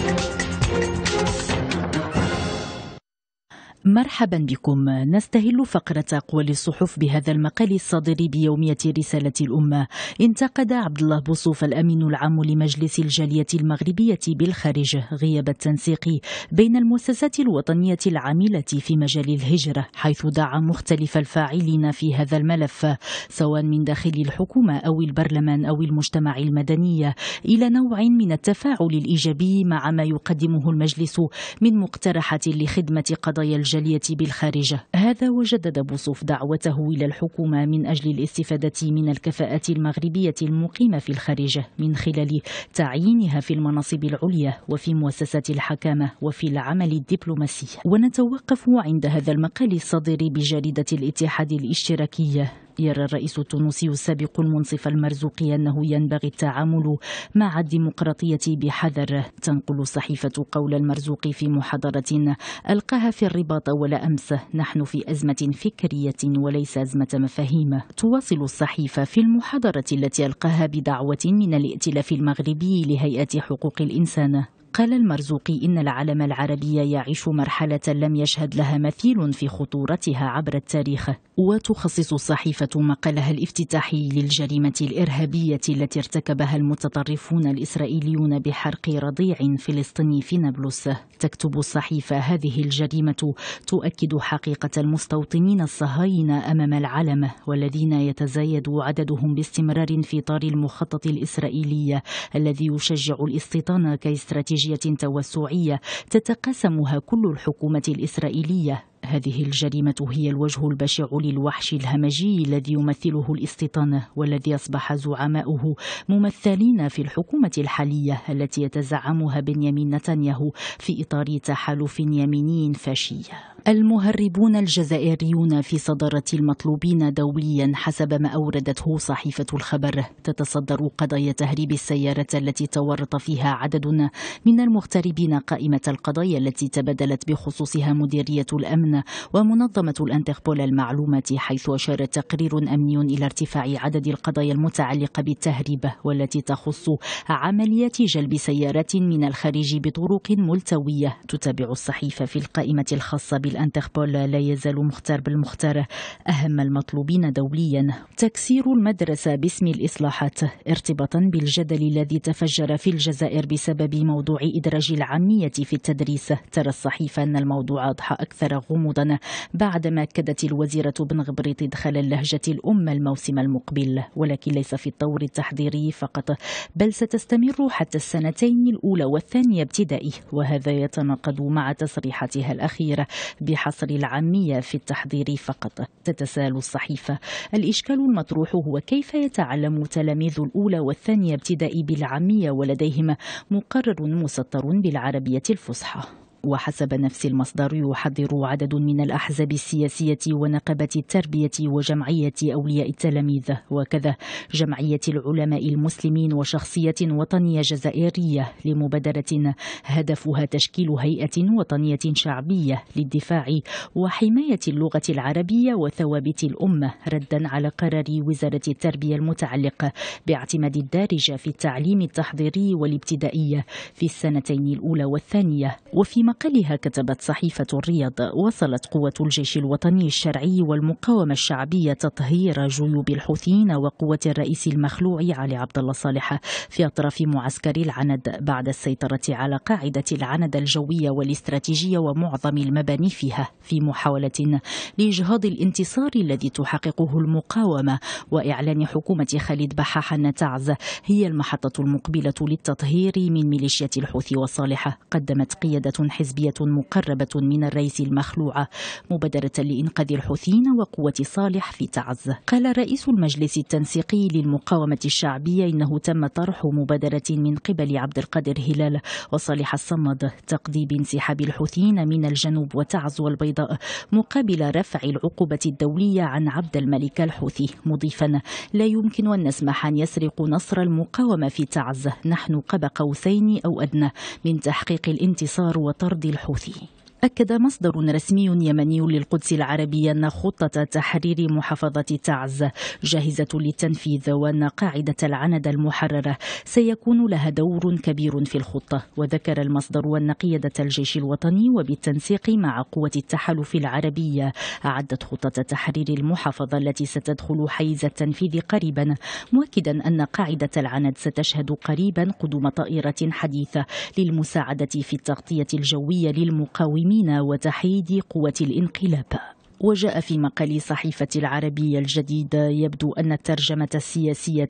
Música مرحبا بكم نستهل فقرة أقوال الصحف بهذا المقال الصادر بيومية رسالة الأمة انتقد عبد الله بوصوف الأمين العام لمجلس الجالية المغربية بالخارج غياب التنسيق بين المؤسسات الوطنية العاملة في مجال الهجرة حيث دعا مختلف الفاعلين في هذا الملف سواء من داخل الحكومة أو البرلمان أو المجتمع المدني إلى نوع من التفاعل الإيجابي مع ما يقدمه المجلس من مقترحات لخدمة قضايا المرجلية بالخارج هذا وجدد بوصوف دعوته إلى الحكومة من أجل الاستفادة من الكفاءات المغربية المقيمة في الخارج من خلال تعيينها في المناصب العليا وفي مؤسسات الحكامة وفي العمل الدبلوماسي ونتوقف عند هذا المقال الصادر بجريدة الاتحاد الاشتراكية يرى الرئيس التونسي السابق المنصف المرزوقي أنه ينبغي التعامل مع الديمقراطية بحذر تنقل الصحيفة قول المرزوقي في محاضرة ألقاها في الرباط ولا أمس نحن في أزمة فكرية وليس أزمة مفاهيم تواصل الصحيفة في المحاضرة التي ألقاها بدعوة من الائتلاف المغربي لهيئة حقوق الإنسان قال المرزوقي إن العالم العربي يعيش مرحلة لم يشهد لها مثيل في خطورتها عبر التاريخ وتخصص الصحيفة مقالها الافتتاحي للجريمة الإرهابية التي ارتكبها المتطرفون الإسرائيليون بحرق رضيع فلسطيني في نابلس تكتب الصحيفة هذه الجريمة تؤكد حقيقة المستوطنين الصهاينة أمام العالم والذين يتزايد عددهم باستمرار في طار المخطط الإسرائيلي الذي يشجع الاستيطان كاستراتيجية توسعية تتقاسمها كل الحكومة الإسرائيلية هذه الجريمة هي الوجه البشع للوحش الهمجي الذي يمثله الاستيطان والذي أصبح زعماؤه ممثلين في الحكومة الحالية التي يتزعمها بنيامين نتنياهو في إطار تحالف يميني فاشي المهربون الجزائريون في صدارة المطلوبين دوليا حسب ما أوردته صحيفة الخبر تتصدر قضايا تهريب السيارة التي تورط فيها عدد من المغتربين قائمة القضايا التي تبادلت بخصوصها مديرية الأمن ومنظمة الأنتربول المعلومة حيث أشار تقرير أمني إلى ارتفاع عدد القضايا المتعلقة بالتهريب والتي تخص عمليات جلب سيارات من الخارج بطرق ملتوية تتابع الصحيفة في القائمة الخاصة بالانتربول لا يزال مختار بالمختار أهم المطلوبين دوليا تكسير المدرسة باسم الإصلاحات ارتباطا بالجدل الذي تفجر في الجزائر بسبب موضوع إدراج العامية في التدريس ترى الصحيفة أن الموضوع أضحى أكثر غموضا بعدما أكدت الوزيرة بن غبريط إدخال اللهجة الأم الموسم المقبل ولكن ليس في الطور التحضيري فقط بل ستستمر حتى السنتين الأولى والثانية ابتدائي وهذا يتناقض مع تصريحاتها الأخيرة بحصر العامية في التحضير فقط تتساءل الصحيفة الإشكال المطروح هو كيف يتعلم تلاميذ الأولى والثانية ابتدائي بالعامية ولديهم مقرر مسطر بالعربية الفصحى وحسب نفس المصدر يحضر عدد من الأحزاب السياسية ونقابة التربية وجمعية أولياء التلاميذ وكذا جمعية العلماء المسلمين وشخصية وطنية جزائرية لمبادرة هدفها تشكيل هيئة وطنية شعبية للدفاع وحماية اللغة العربية وثوابت الأمة ردا على قرار وزارة التربية المتعلق باعتماد الدارجة في التعليم التحضيري والابتدائي في السنتين الأولى والثانية وفيما مقالها كتبت صحيفة الرياض وصلت قوة الجيش الوطني الشرعي والمقاومة الشعبية تطهير جيوب الحوثيين وقوة الرئيس المخلوع علي عبد الله صالح في أطراف معسكر العند بعد السيطرة على قاعدة العند الجوية والاستراتيجية ومعظم المباني فيها في محاولة لإجهاض الانتصار الذي تحققه المقاومة وإعلان حكومة خالد بحاح أن تعز هي المحطة المقبلة للتطهير من ميليشيات الحوثي وصالح قدمت قيادة حزبية مقربة من الرئيس المخلوعة مبادرة لإنقاذ الحوثيين وقوة صالح في تعز قال رئيس المجلس التنسيقي للمقاومة الشعبية إنه تم طرح مبادرة من قبل عبد القادر هلال وصالح الصمد تقضي بانسحاب الحوثيين من الجنوب وتعز والبيضاء مقابل رفع العقوبة الدولية عن عبد الملك الحوثي مضيفا لا يمكن أن نسمح أن يسرق نصر المقاومة في تعز نحن قاب قوسين أو أدنى من تحقيق الانتصار وطرح الارض الحوثي أكد مصدر رسمي يمني للقدس العربي أن خطة تحرير محافظة تعز جاهزة للتنفيذ وأن قاعدة العند المحررة سيكون لها دور كبير في الخطة وذكر المصدر أن قيادة الجيش الوطني وبالتنسيق مع قوة التحالف العربية أعدت خطة تحرير المحافظة التي ستدخل حيز التنفيذ قريبا مؤكدا أن قاعدة العند ستشهد قريبا قدوم طائرة حديثة للمساعدة في التغطية الجوية للمقاومين المسلمين وتحييد قوة الانقلاب وجاء في مقال صحيفة العربية الجديدة يبدو أن الترجمة السياسية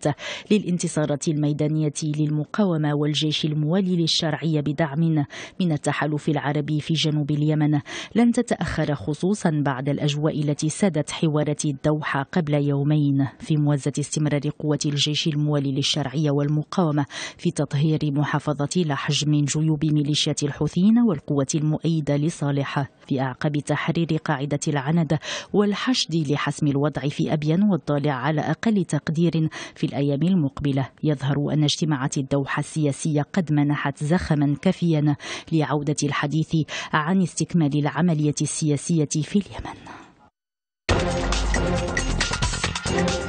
للانتصارات الميدانية للمقاومة والجيش الموالي للشرعية بدعم من التحالف العربي في جنوب اليمن لن تتأخر خصوصا بعد الأجواء التي سادت حوارات الدوحة قبل يومين في موازة استمرار قوة الجيش الموالي للشرعية والمقاومة في تطهير محافظة لحج من جيوب ميليشيات الحوثيين والقوة المؤيدة لصالح في أعقاب تحرير قاعدة العنب السند والحشد لحسم الوضع في أبين والضالع على أقل تقدير في الأيام المقبلة يظهر أن اجتماعات الدوحة السياسية قد منحت زخما كافيا لعودة الحديث عن استكمال العملية السياسية في اليمن